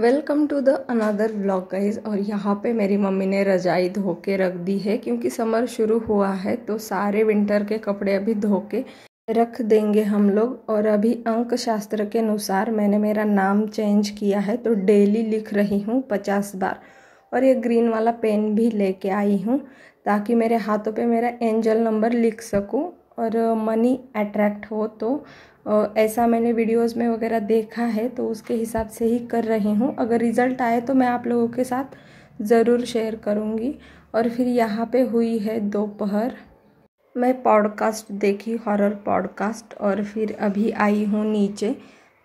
welcome to the another blog guys और यहाँ पे मेरी मम्मी ने रजाई धो के रख दी है क्योंकि समर शुरू हुआ है तो सारे विंटर के कपड़े अभी धो के रख देंगे हम लोग और अभी अंक शास्त्र के अनुसार मैंने मेरा नाम चेंज किया है तो डेली लिख रही हूँ पचास बार और ये ग्रीन वाला पेन भी लेके आई हूँ ताकि मेरे हाथों पे मेरा एंजल नंबर लिख सकूँ और मनी अट्रैक्ट हो तो ऐसा मैंने वीडियोस में वगैरह देखा है तो उसके हिसाब से ही कर रही हूँ अगर रिज़ल्ट आए तो मैं आप लोगों के साथ ज़रूर शेयर करूँगी और फिर यहाँ पे हुई है दोपहर मैं पॉडकास्ट देखी हॉरर पॉडकास्ट और फिर अभी आई हूँ नीचे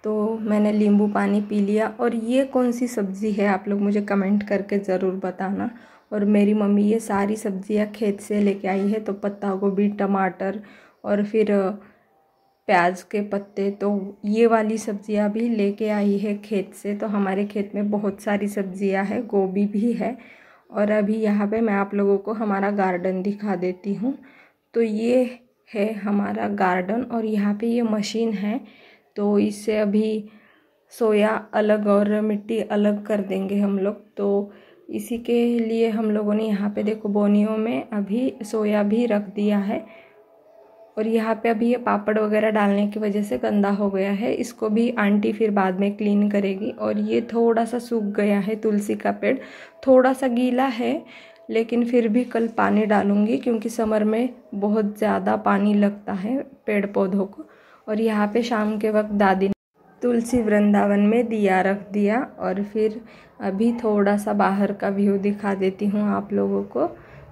तो मैंने नींबू पानी पी लिया और ये कौन सी सब्ज़ी है आप लोग मुझे कमेंट करके ज़रूर बताना और मेरी मम्मी ये सारी सब्जियां खेत से लेके आई है तो पत्ता गोभी टमाटर और फिर प्याज के पत्ते तो ये वाली सब्जियां भी लेके आई है खेत से तो हमारे खेत में बहुत सारी सब्जियां है गोभी भी है और अभी यहाँ पे मैं आप लोगों को हमारा गार्डन दिखा देती हूँ तो ये है हमारा गार्डन और यहाँ पे ये मशीन है तो इससे अभी सोया अलग और मिट्टी अलग कर देंगे हम लोग तो इसी के लिए हम लोगों ने यहाँ पे देखो बोनियों में अभी सोया भी रख दिया है और यहाँ पे अभी ये पापड़ वगैरह डालने की वजह से गंदा हो गया है इसको भी आंटी फिर बाद में क्लीन करेगी और ये थोड़ा सा सूख गया है तुलसी का पेड़ थोड़ा सा गीला है लेकिन फिर भी कल पानी डालूँगी क्योंकि समर में बहुत ज़्यादा पानी लगता है पेड़ पौधों को और यहाँ पे शाम के वक्त दादी तुलसी वृंदावन में दिया रख दिया और फिर अभी थोड़ा सा बाहर का व्यू दिखा देती हूँ आप लोगों को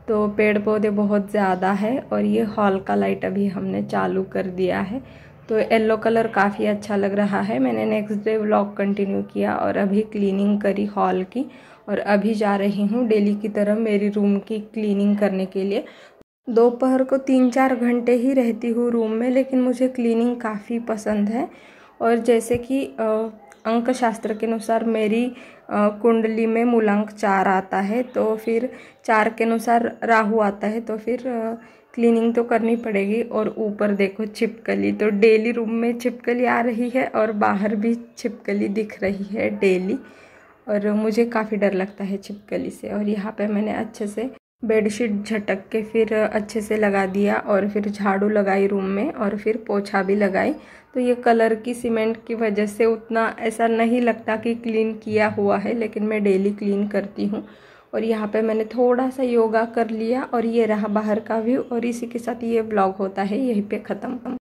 तो पेड़ पौधे बहुत ज़्यादा है और ये हॉल का लाइट अभी हमने चालू कर दिया है तो येल्लो कलर काफ़ी अच्छा लग रहा है मैंने नेक्स्ट डे व्लॉग कंटिन्यू किया और अभी क्लीनिंग करी हॉल की और अभी जा रही हूँ डेली की तरह मेरी रूम की क्लीनिंग करने के लिए दोपहर को तीन चार घंटे ही रहती हूँ रूम में लेकिन मुझे क्लीनिंग काफ़ी पसंद है और जैसे कि अंक शास्त्र के अनुसार मेरी कुंडली में मूलांक चार आता है तो फिर चार के अनुसार राहु आता है तो फिर क्लीनिंग तो करनी पड़ेगी और ऊपर देखो छिपकली तो डेली रूम में छिपकली आ रही है और बाहर भी छिपकली दिख रही है डेली और मुझे काफ़ी डर लगता है छिपकली से और यहाँ पे मैंने अच्छे से बेडशीट झटक के फिर अच्छे से लगा दिया और फिर झाड़ू लगाई रूम में और फिर पोछा भी लगाई तो ये कलर की सीमेंट की वजह से उतना ऐसा नहीं लगता कि क्लीन किया हुआ है लेकिन मैं डेली क्लीन करती हूँ और यहाँ पे मैंने थोड़ा सा योगा कर लिया और ये रहा बाहर का व्यू और इसी के साथ ये ब्लॉग होता है यहीं पे ख़त्म